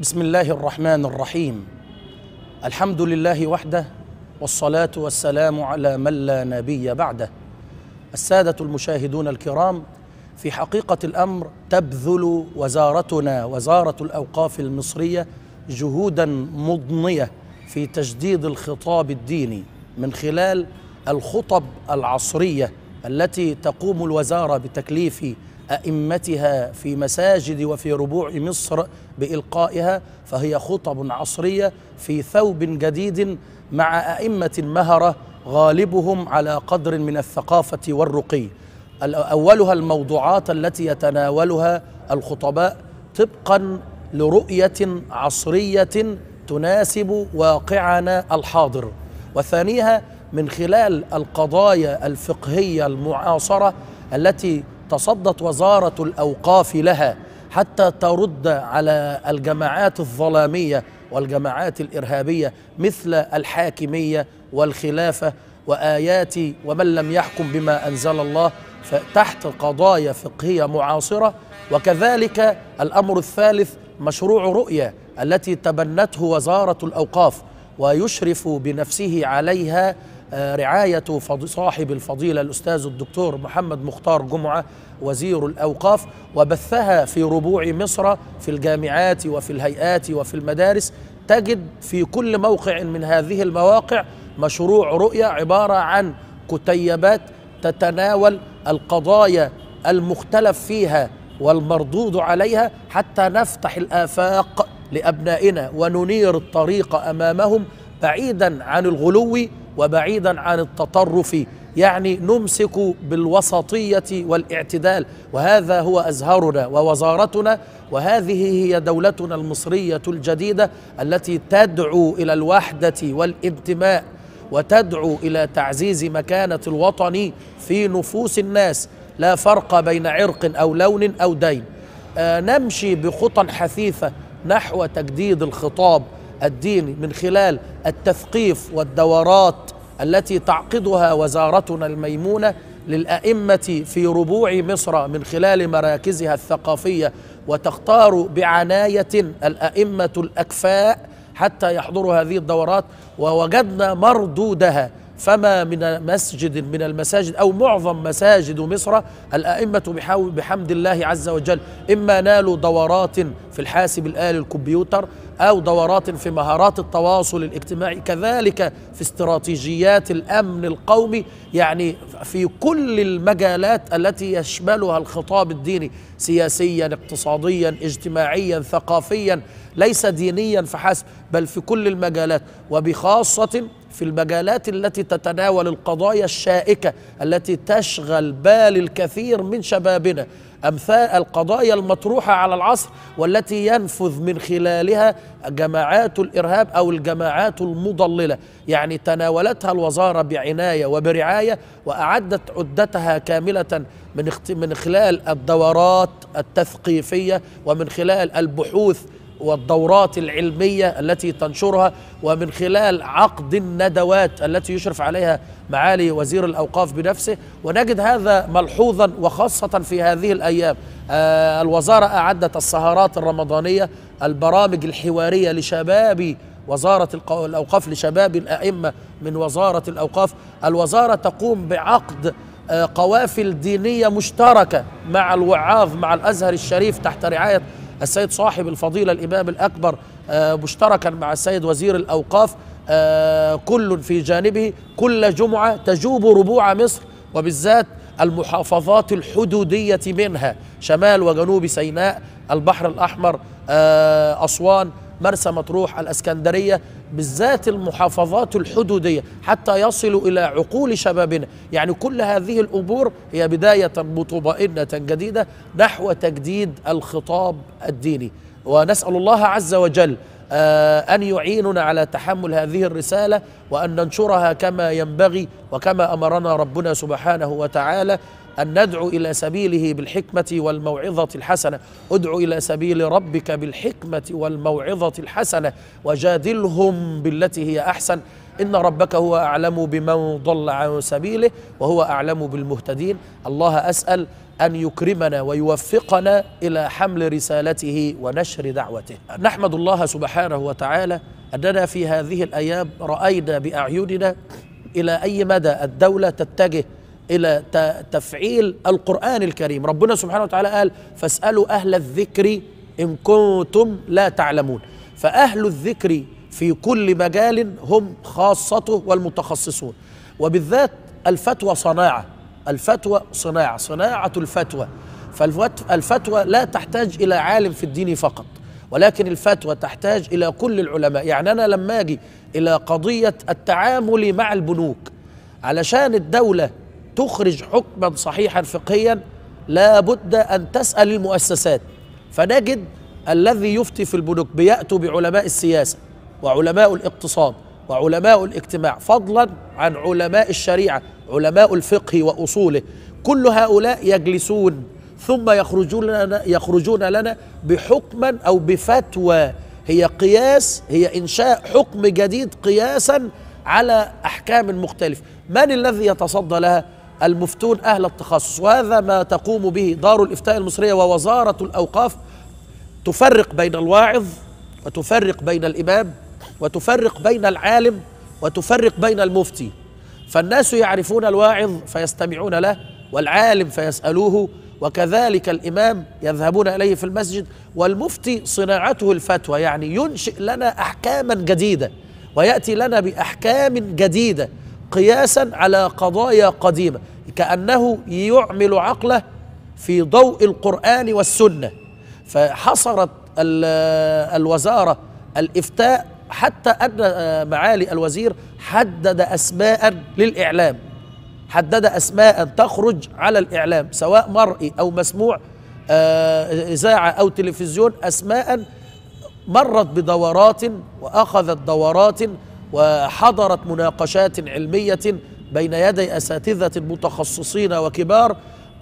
بسم الله الرحمن الرحيم الحمد لله وحده والصلاه والسلام على من لا نبي بعده الساده المشاهدون الكرام في حقيقه الامر تبذل وزارتنا وزاره الاوقاف المصريه جهودا مضنيه في تجديد الخطاب الديني من خلال الخطب العصريه التي تقوم الوزاره بتكليف أئمتها في مساجد وفي ربوع مصر بإلقائها فهي خطب عصرية في ثوب جديد مع أئمة مهرة غالبهم على قدر من الثقافة والرقي أولها الموضوعات التي يتناولها الخطباء طبقا لرؤية عصرية تناسب واقعنا الحاضر وثانيها من خلال القضايا الفقهية المعاصرة التي تصدت وزارة الأوقاف لها حتى ترد على الجماعات الظلامية والجماعات الإرهابية مثل الحاكمية والخلافة وآيات ومن لم يحكم بما أنزل الله تحت قضايا فقهية معاصرة وكذلك الأمر الثالث مشروع رؤية التي تبنته وزارة الأوقاف ويشرف بنفسه عليها رعاية صاحب الفضيلة الأستاذ الدكتور محمد مختار جمعة وزير الأوقاف وبثها في ربوع مصر في الجامعات وفي الهيئات وفي المدارس تجد في كل موقع من هذه المواقع مشروع رؤية عبارة عن كتيبات تتناول القضايا المختلف فيها والمردود عليها حتى نفتح الآفاق لأبنائنا وننير الطريق أمامهم بعيدا عن الغلو وبعيدا عن التطرف يعني نمسك بالوسطيه والاعتدال وهذا هو ازهرنا ووزارتنا وهذه هي دولتنا المصريه الجديده التي تدعو الى الوحده والانتماء وتدعو الى تعزيز مكانه الوطن في نفوس الناس لا فرق بين عرق او لون او دين آه نمشي بخطى حثيثه نحو تجديد الخطاب الديني من خلال التثقيف والدورات التي تعقدها وزارتنا الميمونه للائمه في ربوع مصر من خلال مراكزها الثقافيه وتختار بعنايه الائمه الاكفاء حتى يحضروا هذه الدورات ووجدنا مردودها فما من مسجد من المساجد او معظم مساجد مصر الائمه بحمد الله عز وجل اما نالوا دورات في الحاسب الالي الكمبيوتر او دورات في مهارات التواصل الاجتماعي كذلك في استراتيجيات الامن القومي يعني في كل المجالات التي يشملها الخطاب الديني سياسيا اقتصاديا اجتماعيا ثقافيا ليس دينيا فحسب بل في كل المجالات وبخاصه في المجالات التي تتناول القضايا الشائكه التي تشغل بال الكثير من شبابنا امثال القضايا المطروحه على العصر والتي ينفذ من خلالها جماعات الارهاب او الجماعات المضلله، يعني تناولتها الوزاره بعنايه وبرعايه واعدت عدتها كامله من من خلال الدورات التثقيفيه ومن خلال البحوث والدورات العلمية التي تنشرها ومن خلال عقد الندوات التي يشرف عليها معالي وزير الأوقاف بنفسه ونجد هذا ملحوظا وخاصة في هذه الأيام آه، الوزارة أعدت السهرات الرمضانية البرامج الحوارية لشباب وزارة الأوقاف لشباب الأئمة من وزارة الأوقاف الوزارة تقوم بعقد آه، قوافل دينية مشتركة مع الوعاظ مع الأزهر الشريف تحت رعاية السيد صاحب الفضيلة الإمام الأكبر آه، مشتركا مع السيد وزير الأوقاف آه، كل في جانبه كل جمعة تجوب ربوع مصر وبالذات المحافظات الحدودية منها شمال وجنوب سيناء البحر الأحمر آه، أسوان مرسى مطروح الاسكندريه بالذات المحافظات الحدوديه حتى يصلوا الى عقول شبابنا، يعني كل هذه الامور هي بدايه مطمئنة جديده نحو تجديد الخطاب الديني، ونسال الله عز وجل آه، أن يعيننا على تحمل هذه الرسالة وأن ننشرها كما ينبغي وكما أمرنا ربنا سبحانه وتعالى أن ندعو إلى سبيله بالحكمة والموعظة الحسنة ادعو إلى سبيل ربك بالحكمة والموعظة الحسنة وجادلهم بالتي هي أحسن إن ربك هو أعلم بمن ضل عن سبيله وهو أعلم بالمهتدين الله أسأل أن يكرمنا ويوفقنا إلى حمل رسالته ونشر دعوته نحمد الله سبحانه وتعالى أننا في هذه الأيام رأينا بأعيننا إلى أي مدى الدولة تتجه الى تفعيل القران الكريم ربنا سبحانه وتعالى قال فاسالوا اهل الذكر ان كنتم لا تعلمون فاهل الذكر في كل مجال هم خاصته والمتخصصون وبالذات الفتوى صناعه الفتوى صناعه صناعه الفتوى فالفتوى لا تحتاج الى عالم في الدين فقط ولكن الفتوى تحتاج الى كل العلماء يعني انا لما اجي الى قضيه التعامل مع البنوك علشان الدوله تخرج حكما صحيحا فقهيا لا بد أن تسأل المؤسسات فنجد الذي يفتي في البنوك بيأتوا بعلماء السياسة وعلماء الاقتصاد وعلماء الاجتماع فضلا عن علماء الشريعة علماء الفقه وأصوله كل هؤلاء يجلسون ثم يخرجون لنا, يخرجون لنا بحكما أو بفتوى هي قياس هي إنشاء حكم جديد قياسا على أحكام مختلفة من الذي يتصدى لها؟ المفتون أهل التخصص وهذا ما تقوم به دار الإفتاء المصرية ووزارة الأوقاف تفرق بين الواعظ وتفرق بين الإمام وتفرق بين العالم وتفرق بين المفتي فالناس يعرفون الواعظ فيستمعون له والعالم فيسألوه وكذلك الإمام يذهبون إليه في المسجد والمفتي صناعته الفتوى يعني ينشئ لنا أحكاما جديدة ويأتي لنا بأحكام جديدة قياسا على قضايا قديمه كانه يعمل عقله في ضوء القران والسنه فحصرت الوزاره الافتاء حتى ان معالي الوزير حدد اسماء للاعلام حدد اسماء تخرج على الاعلام سواء مرئي او مسموع آه، اذاعه او تلفزيون اسماء مرت بدورات واخذت دورات وحضرت مناقشات علميه بين يدي اساتذه متخصصين وكبار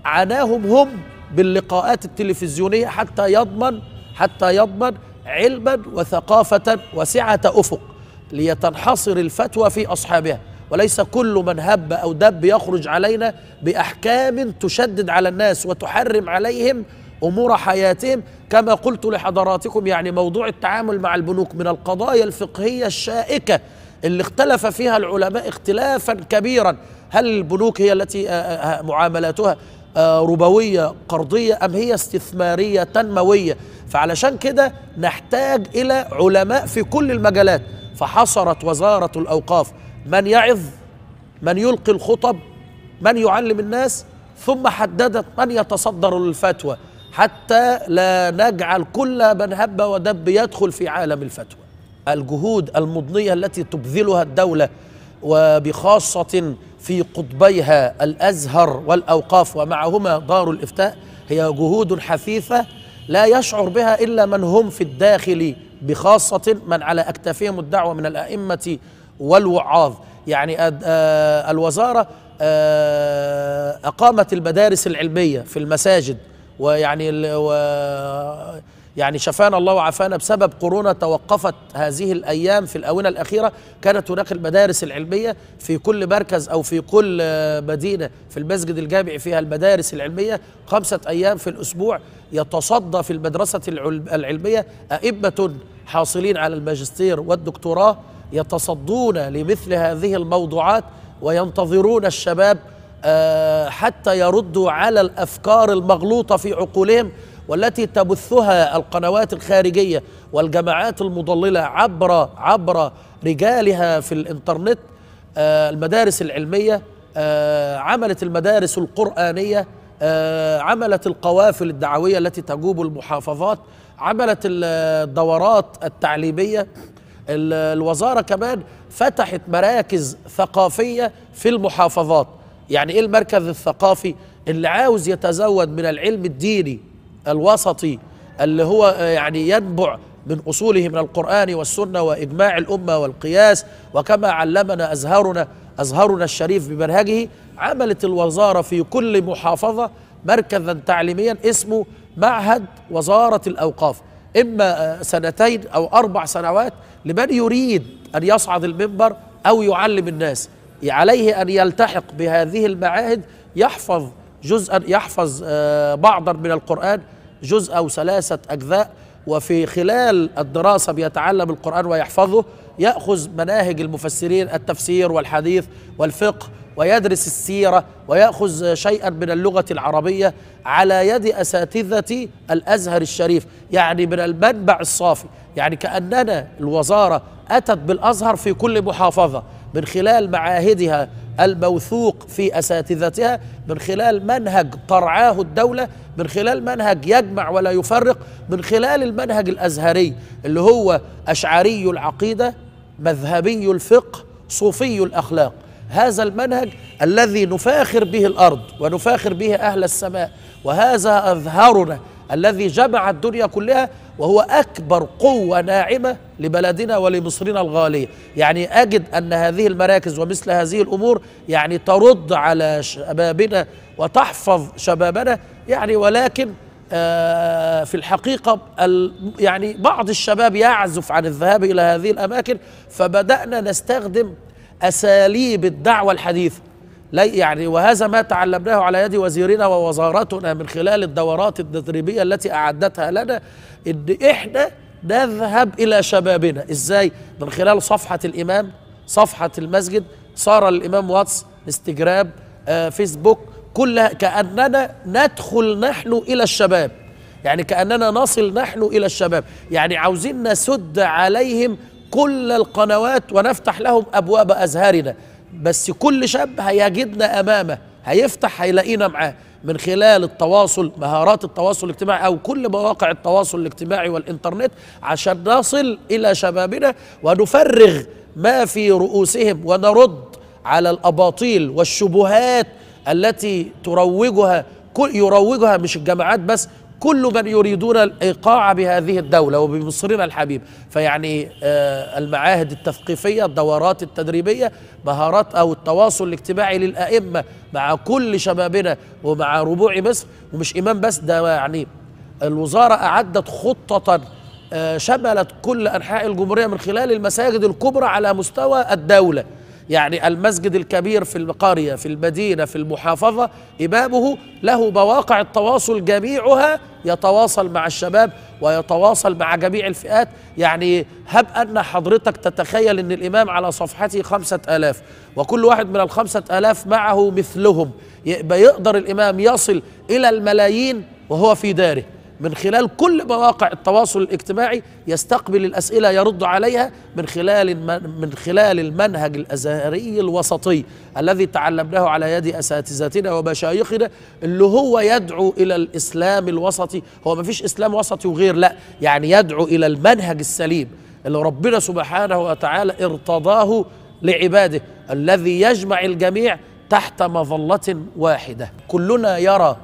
عناهم هم باللقاءات التلفزيونيه حتى يضمن حتى يضمن علما وثقافه وسعه افق ليتنحصر الفتوى في اصحابها وليس كل من هب او دب يخرج علينا باحكام تشدد على الناس وتحرم عليهم امور حياتهم كما قلت لحضراتكم يعني موضوع التعامل مع البنوك من القضايا الفقهيه الشائكه اللي اختلف فيها العلماء اختلافا كبيرا هل البنوك هي التي آه، آه، آه، معاملاتها ربويه قرضيه ام هي استثماريه تنمويه فعلشان كده نحتاج الى علماء في كل المجالات فحصرت وزاره الاوقاف من يعظ من يلقي الخطب من يعلم الناس ثم حددت من يتصدر الفتوى حتى لا نجعل كل من هب ودب يدخل في عالم الفتوى الجهود المضنيه التي تبذلها الدوله وبخاصه في قطبيها الازهر والاوقاف ومعهما دار الافتاء هي جهود حثيثه لا يشعر بها الا من هم في الداخل بخاصه من على اكتافهم الدعوه من الائمه والوعاظ يعني الوزاره اقامت المدارس العلميه في المساجد ويعني و يعني شفانا الله وعافانا بسبب كورونا توقفت هذه الايام في الاونه الاخيره كانت هناك المدارس العلميه في كل مركز او في كل مدينه في المسجد الجامعي فيها المدارس العلميه خمسه ايام في الاسبوع يتصدى في المدرسه العلميه ائمه حاصلين على الماجستير والدكتوراه يتصدون لمثل هذه الموضوعات وينتظرون الشباب آه، حتى يردوا على الافكار المغلوطه في عقولهم والتي تبثها القنوات الخارجيه والجماعات المضلله عبر عبر رجالها في الانترنت آه، المدارس العلميه آه، عملت المدارس القرانيه عملت القوافل الدعويه التي تجوب المحافظات عملت الدورات التعليميه الوزاره كمان فتحت مراكز ثقافيه في المحافظات يعني ايه المركز الثقافي اللي عاوز يتزود من العلم الديني الوسطي اللي هو آه، يعني ينبع من اصوله من القران والسنه واجماع الامه والقياس وكما علمنا ازهرنا ازهرنا الشريف بمنهجه عملت الوزاره في كل محافظه مركزا تعليميا اسمه معهد وزاره الاوقاف اما آه، سنتين او اربع سنوات لمن يريد ان يصعد المنبر او يعلم الناس عليه أن يلتحق بهذه المعاهد يحفظ جزءا يحفظ بعضا آه، من القرآن جزء أو ثلاثة أجزاء وفي خلال الدراسة بيتعلم القرآن ويحفظه يأخذ مناهج المفسرين التفسير والحديث والفقه ويدرس السيرة ويأخذ شيئا من اللغة العربية على يد أساتذة الأزهر الشريف يعني من المنبع الصافي يعني كأننا الوزارة أتت بالأزهر في كل محافظة من خلال معاهدها الموثوق في اساتذتها من خلال منهج ترعاه الدوله من خلال منهج يجمع ولا يفرق من خلال المنهج الازهري اللي هو اشعري العقيده مذهبي الفقه صوفي الاخلاق هذا المنهج الذي نفاخر به الارض ونفاخر به اهل السماء وهذا اظهرنا الذي جمع الدنيا كلها وهو اكبر قوه ناعمه لبلدنا ولمصرنا الغاليه يعني اجد ان هذه المراكز ومثل هذه الامور يعني ترد على شبابنا وتحفظ شبابنا يعني ولكن آه في الحقيقة يعني بعض الشباب يعزف عن الذهاب إلى هذه الأماكن فبدأنا نستخدم أساليب الدعوة الحديثة لا يعني وهذا ما تعلمناه على يد وزيرنا ووزارتنا من خلال الدورات التدريبية التي أعدتها لنا إن إحنا نذهب إلى شبابنا إزاي؟ من خلال صفحة الإمام صفحة المسجد صار الإمام واتس انستجرام آه، فيسبوك كلها كأننا ندخل نحن إلى الشباب يعني كأننا نصل نحن إلى الشباب يعني عاوزين نسد عليهم كل القنوات ونفتح لهم ابواب ازهارنا بس كل شاب هيجدنا امامه هيفتح هيلاقينا معاه من خلال التواصل مهارات التواصل الاجتماعي او كل مواقع التواصل الاجتماعي والانترنت عشان نصل الى شبابنا ونفرغ ما في رؤوسهم ونرد على الاباطيل والشبهات التي تروجها يروجها مش الجامعات بس كل من يريدون الايقاع بهذه الدوله وبمصرنا الحبيب فيعني آه، المعاهد التثقيفيه الدورات التدريبيه مهارات او التواصل الاجتماعي للائمه مع كل شبابنا ومع ربوع مصر ومش امام بس ده يعني الوزاره اعدت خطه آه، شملت كل انحاء الجمهوريه من خلال المساجد الكبرى على مستوى الدوله يعني المسجد الكبير في القرية في المدينة في المحافظة إمامه له مواقع التواصل جميعها يتواصل مع الشباب ويتواصل مع جميع الفئات يعني هب أن حضرتك تتخيل أن الإمام على صفحته خمسة آلاف وكل واحد من الخمسة آلاف معه مثلهم يقدر الإمام يصل إلى الملايين وهو في داره من خلال كل مواقع التواصل الاجتماعي يستقبل الاسئله يرد عليها من خلال من خلال المنهج الازهري الوسطي الذي تعلمناه على يد اساتذتنا ومشايخنا اللي هو يدعو الى الاسلام الوسطي هو ما فيش اسلام وسطي وغير لا يعني يدعو الى المنهج السليم اللي ربنا سبحانه وتعالى ارتضاه لعباده الذي يجمع الجميع تحت مظله واحده كلنا يرى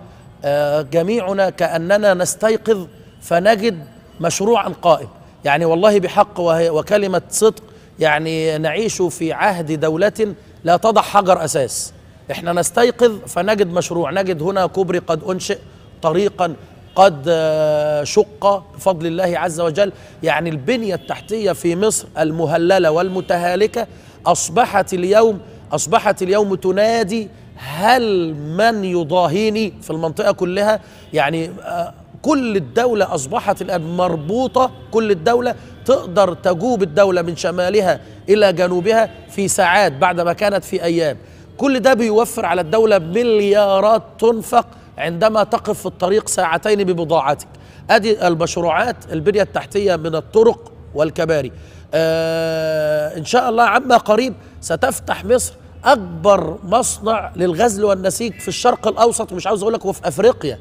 آه، جميعنا كأننا نستيقظ فنجد مشروعا قائم يعني والله بحق وكلمة صدق يعني نعيش في عهد دولة لا تضع حجر أساس احنا نستيقظ فنجد مشروع نجد هنا كوبري قد أنشئ طريقا قد آه، شق بفضل الله عز وجل يعني البنية التحتية في مصر المهللة والمتهالكة أصبحت اليوم أصبحت اليوم تنادي هل من يضاهيني في المنطقة كلها يعني آه، كل الدولة أصبحت الآن مربوطة كل الدولة تقدر تجوب الدولة من شمالها إلى جنوبها في ساعات بعد ما كانت في أيام كل ده بيوفر على الدولة مليارات تنفق عندما تقف في الطريق ساعتين ببضاعتك أدي المشروعات البنية التحتية من الطرق والكباري آه إن شاء الله عما قريب ستفتح مصر اكبر مصنع للغزل والنسيج في الشرق الاوسط ومش عاوز اقول لك وفي افريقيا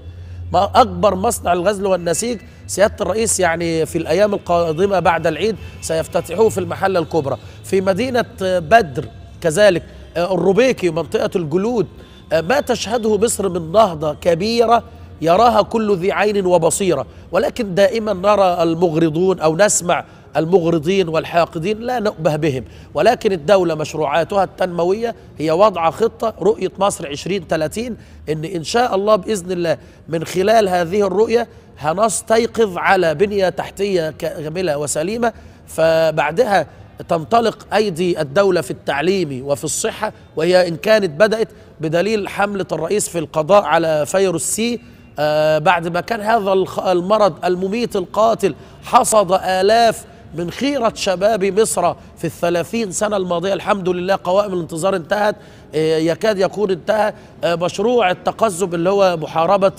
ما اكبر مصنع للغزل والنسيج سياده الرئيس يعني في الايام القادمه بعد العيد سيفتتحوه في المحله الكبرى في مدينه بدر كذلك آه، الروبيكي منطقه الجلود آه، ما تشهده مصر من نهضه كبيره يراها كل ذي عين وبصيره ولكن دائما نرى المغرضون او نسمع المغرضين والحاقدين لا نؤبه بهم ولكن الدولة مشروعاتها التنموية هي وضع خطة رؤية مصر 2030 إن إن شاء الله بإذن الله من خلال هذه الرؤية هنستيقظ على بنية تحتية كاملة وسليمة فبعدها تنطلق أيدي الدولة في التعليم وفي الصحة وهي إن كانت بدأت بدليل حملة الرئيس في القضاء على فيروس سي آه بعد ما كان هذا المرض المميت القاتل حصد آلاف من خيرة شباب مصر في الثلاثين سنة الماضية الحمد لله قوائم الانتظار انتهت آه، يكاد يكون انتهى آه، مشروع التقزم اللي هو محاربة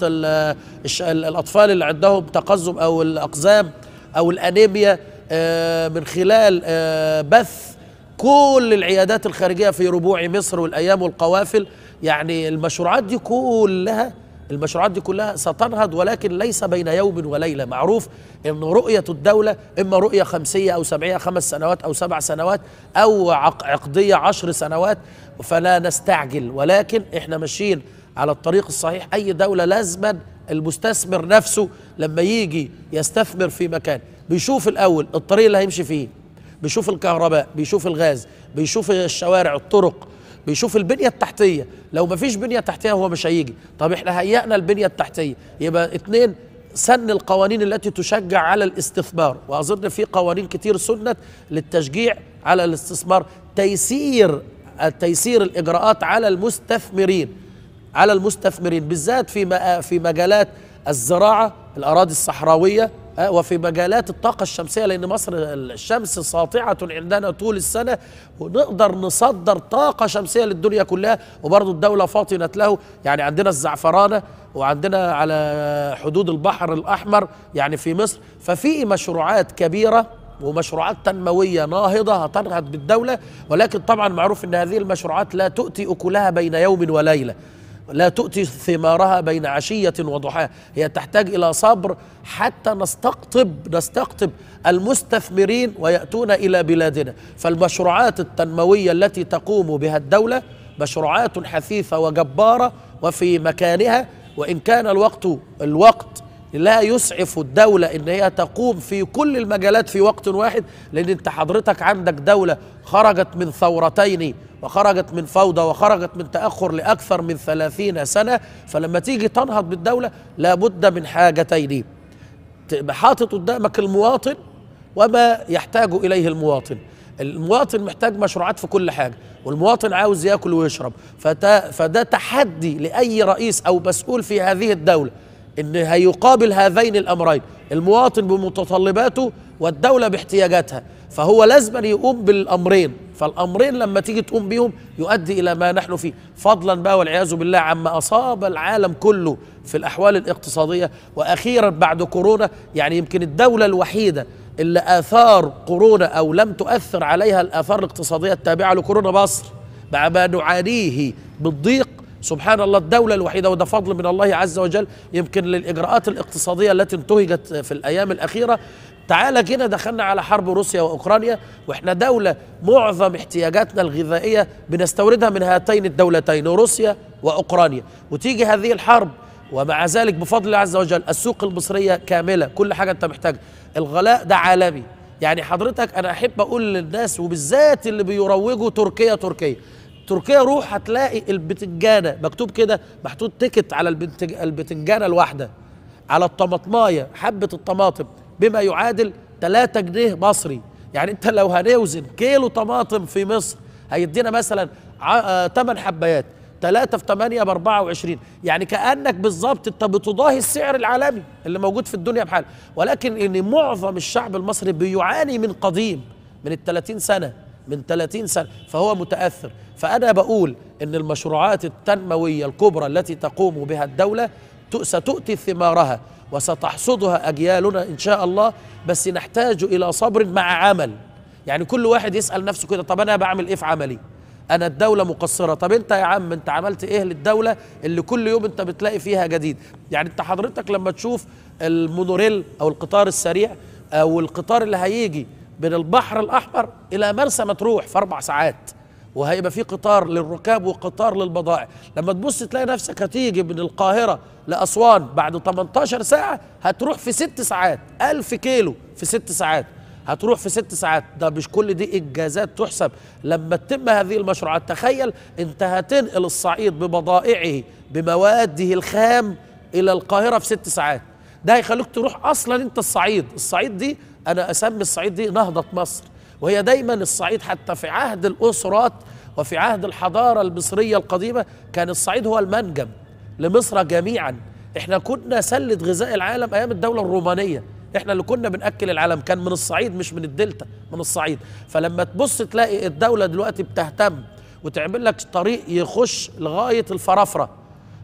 الأطفال اللي عندهم تقزم أو الأقزام أو الأنيميا آه، من خلال بث كل العيادات الخارجية في ربوع مصر والأيام والقوافل يعني المشروعات دي كلها المشروعات دي كلها ستنهض ولكن ليس بين يوم وليلة معروف أن رؤية الدولة إما رؤية خمسية أو سبعية خمس سنوات أو سبع سنوات أو عقدية عشر سنوات فلا نستعجل ولكن إحنا ماشيين على الطريق الصحيح أي دولة لازما المستثمر نفسه لما يجي يستثمر في مكان بيشوف الأول الطريق اللي هيمشي فيه بيشوف الكهرباء بيشوف الغاز بيشوف الشوارع الطرق بيشوف البنيه التحتيه لو ما فيش بنيه تحتيه هو مش هيجي طب احنا هيئنا البنيه التحتيه يبقى اتنين سن القوانين التي تشجع على الاستثمار واظن في قوانين كتير سنت للتشجيع على الاستثمار تيسير تيسير الاجراءات على المستثمرين على المستثمرين بالذات في في مجالات الزراعه الاراضي الصحراويه آه، وفي مجالات الطاقة الشمسية لأن مصر الشمس ساطعة عندنا طول السنة ونقدر نصدر طاقة شمسية للدنيا كلها وبرضه الدولة فاطنة له يعني عندنا الزعفرانة وعندنا على حدود البحر الأحمر يعني في مصر ففي مشروعات كبيرة ومشروعات تنمويه ناهضه هتنهض بالدوله ولكن طبعا معروف ان هذه المشروعات لا تؤتي اكلها بين يوم وليله لا تؤتي ثمارها بين عشية وضحاها هي تحتاج إلى صبر حتى نستقطب نستقطب المستثمرين ويأتون إلى بلادنا فالمشروعات التنموية التي تقوم بها الدولة مشروعات حثيثة وجبارة وفي مكانها وإن كان الوقت الوقت لا يسعف الدولة إن هي تقوم في كل المجالات في وقت واحد لأن أنت حضرتك عندك دولة خرجت من ثورتين وخرجت من فوضى وخرجت من تأخر لأكثر من ثلاثين سنة فلما تيجي تنهض بالدولة لابد من حاجتين حاطط قدامك المواطن وما يحتاج إليه المواطن المواطن محتاج مشروعات في كل حاجة والمواطن عاوز ياكل ويشرب فده تحدي لأي رئيس أو مسؤول في هذه الدولة ان هيقابل هذين الامرين المواطن بمتطلباته والدولة باحتياجاتها فهو لازم يقوم بالأمرين فالأمرين لما تيجي تقوم بيهم يؤدي إلى ما نحن فيه فضلا بقى والعياذ بالله عما أصاب العالم كله في الأحوال الاقتصادية وأخيرا بعد كورونا يعني يمكن الدولة الوحيدة اللي آثار كورونا أو لم تؤثر عليها الآثار الاقتصادية التابعة لكورونا مصر مع ما نعانيه بالضيق سبحان الله الدولة الوحيدة وده فضل من الله عز وجل يمكن للإجراءات الاقتصادية التي انتهجت في الأيام الأخيرة تعالى كده دخلنا على حرب روسيا واوكرانيا واحنا دوله معظم احتياجاتنا الغذائيه بنستوردها من هاتين الدولتين روسيا واوكرانيا وتيجي هذه الحرب ومع ذلك بفضل الله عز وجل السوق المصريه كامله كل حاجه انت محتاجها الغلاء ده عالمي يعني حضرتك انا احب اقول للناس وبالذات اللي بيروجوا تركيا تركيا تركيا روح هتلاقي البتنجانه مكتوب كده محطوط تيكت على البتنجانه الواحده على الطماطمايه حبه الطماطم بما يعادل 3 جنيه مصري يعني انت لو هنوزن كيلو طماطم في مصر هيدينا مثلا 8 آه، حبايات 3 في 8 ب 24 يعني كانك بالظبط انت بتضاهي السعر العالمي اللي موجود في الدنيا بحال ولكن ان معظم الشعب المصري بيعاني من قديم من ال 30 سنه من 30 سنه فهو متاثر فانا بقول ان المشروعات التنمويه الكبرى التي تقوم بها الدوله ستؤتي ثمارها وستحصدها أجيالنا إن شاء الله بس نحتاج إلى صبر مع عمل يعني كل واحد يسأل نفسه كده طب أنا بعمل إيه في عملي انا الدوله مقصره طب انت يا عم انت عملت ايه للدوله اللي كل يوم انت بتلاقي فيها جديد يعني انت حضرتك لما تشوف المونوريل او القطار السريع او القطار اللي هيجي من البحر الاحمر الى مرسى مطروح في اربع ساعات وهيبقى في قطار للركاب وقطار للبضائع لما تبص تلاقي نفسك هتيجي من القاهرة لأسوان بعد 18 ساعة هتروح في ست ساعات ألف كيلو في ست ساعات هتروح في ست ساعات ده مش كل دي إنجازات تحسب لما تتم هذه المشروعات تخيل أنت هتنقل الصعيد ببضائعه بمواده الخام إلى القاهرة في ست ساعات ده هيخليك تروح أصلا أنت الصعيد الصعيد دي أنا أسمي الصعيد دي نهضة مصر وهي دايما الصعيد حتى في عهد الأسرات وفي عهد الحضارة المصرية القديمة كان الصعيد هو المنجم لمصر جميعا احنا كنا سلة غذاء العالم أيام الدولة الرومانية احنا اللي كنا بنأكل العالم كان من الصعيد مش من الدلتا من الصعيد فلما تبص تلاقي الدولة دلوقتي بتهتم وتعمل لك طريق يخش لغاية الفرافرة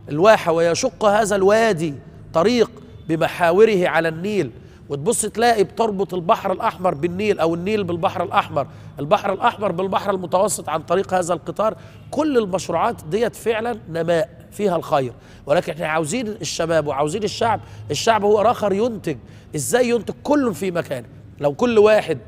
الواحة ويشق هذا الوادي طريق بمحاوره على النيل وتبص تلاقي بتربط البحر الأحمر بالنيل أو النيل بالبحر الأحمر البحر الأحمر بالبحر المتوسط عن طريق هذا القطار كل المشروعات ديت فعلا نماء فيها الخير ولكن احنا عاوزين الشباب وعاوزين الشعب الشعب هو آخر ينتج إزاي ينتج كل في مكانه لو كل واحد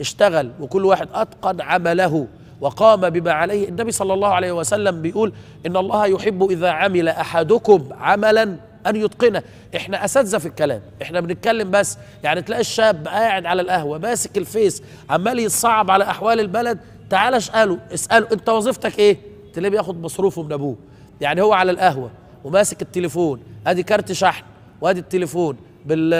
اشتغل وكل واحد أتقن عمله وقام بما عليه النبي صلى الله عليه وسلم بيقول إن الله يحب إذا عمل أحدكم عملا ان يتقنه احنا اساتذه في الكلام احنا بنتكلم بس يعني تلاقي الشاب قاعد على القهوه ماسك الفيس عمال يصعب على احوال البلد تعال اساله اساله انت وظيفتك ايه تلاقيه بياخد مصروفه من ابوه يعني هو على القهوه وماسك التليفون ادي كارت شحن وادي التليفون بال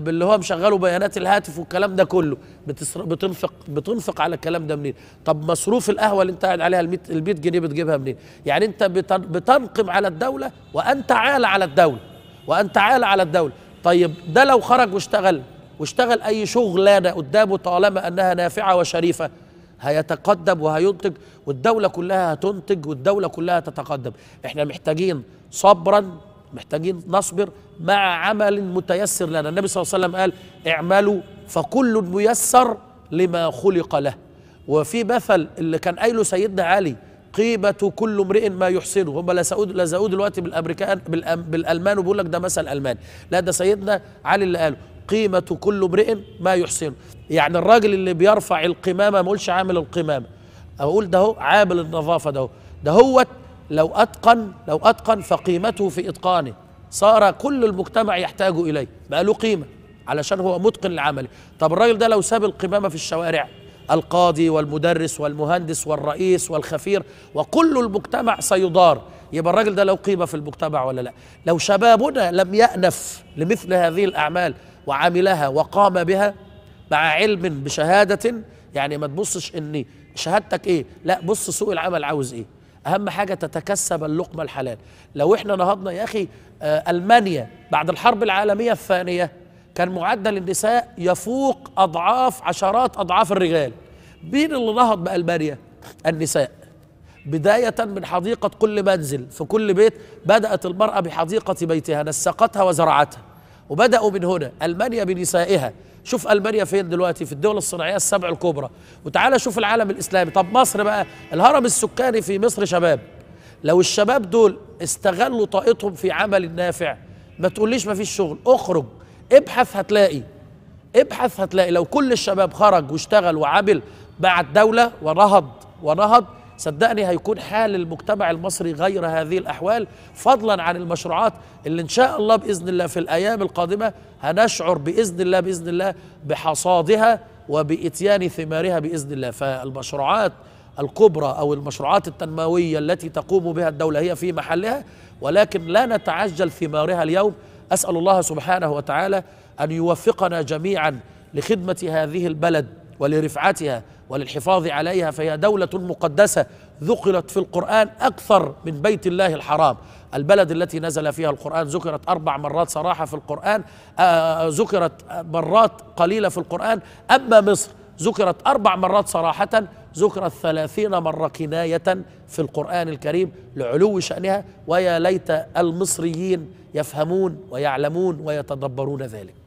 باللي هو مشغله بيانات الهاتف والكلام ده كله بتصر... بتنفق بتنفق على الكلام ده منين؟ طب مصروف القهوه اللي انت قاعد عليها ال 100 جنيه بتجيبها منين؟ يعني انت بتن... بتنقم على الدوله وانت عال على الدوله وانت عال على الدوله طيب ده لو خرج واشتغل واشتغل اي شغلانه قدامه طالما انها نافعه وشريفه هيتقدم وهينتج والدوله كلها هتنتج والدوله كلها تتقدم احنا محتاجين صبرا محتاجين نصبر مع عمل متيسر لنا النبي صلى الله عليه وسلم قال اعملوا فكل ميسر لما خلق له وفي مثل اللي كان قايله سيدنا علي قيمة كل امرئ ما يحسنه هم لا سأود لا دلوقتي بالامريكان بالالمان وبيقول لك ده مثل الماني لا ده سيدنا علي اللي قاله قيمة كل امرئ ما يحسنه يعني الراجل اللي بيرفع القمامة ما اقولش عامل القمامة اقول ده هو عامل النظافة ده هو ده هو لو أتقن لو أتقن فقيمته في إتقانه صار كل المجتمع يحتاج إليه بقى له قيمة علشان هو متقن لعمله طب الراجل ده لو ساب القمامة في الشوارع القاضي والمدرس والمهندس والرئيس والخفير وكل المجتمع سيضار يبقى الراجل ده له قيمة في المجتمع ولا لا لو شبابنا لم يأنف لمثل هذه الأعمال وعملها وقام بها مع علم بشهادة يعني ما تبصش ان شهادتك ايه لا بص سوق العمل عاوز ايه اهم حاجه تتكسب اللقمه الحلال لو احنا نهضنا يا اخي آه، المانيا بعد الحرب العالميه الثانيه كان معدل النساء يفوق اضعاف عشرات اضعاف الرجال مين اللي نهض بالمانيا النساء بداية من حديقة كل منزل في كل بيت بدأت المرأة بحديقة بيتها نسقتها وزرعتها وبدأوا من هنا ألمانيا بنسائها شوف المانيا فين دلوقتي في الدول الصناعية السبع الكبرى وتعالى شوف العالم الإسلامي طب مصر بقى الهرم السكاني في مصر شباب لو الشباب دول استغلوا طاقتهم في عمل نافع ما تقوليش ما فيش شغل اخرج ابحث هتلاقي ابحث هتلاقي لو كل الشباب خرج واشتغل وعمل بعد الدولة ونهض ونهض صدقني هيكون حال المجتمع المصري غير هذه الأحوال فضلا عن المشروعات اللي إن شاء الله بإذن الله في الأيام القادمة هنشعر بإذن الله بإذن الله بحصادها وبإتيان ثمارها بإذن الله فالمشروعات الكبرى أو المشروعات التنموية التي تقوم بها الدولة هي في محلها ولكن لا نتعجل ثمارها اليوم أسأل الله سبحانه وتعالى أن يوفقنا جميعا لخدمة هذه البلد ولرفعتها وللحفاظ عليها فهي دولة مقدسة ذكرت في القرآن أكثر من بيت الله الحرام البلد التي نزل فيها القرآن ذكرت أربع مرات صراحة في القرآن آه، آه، ذكرت مرات قليلة في القرآن أما مصر ذكرت أربع مرات صراحة ذكرت ثلاثين مرة كناية في القرآن الكريم لعلو شأنها ويا ليت المصريين يفهمون ويعلمون ويتدبرون ذلك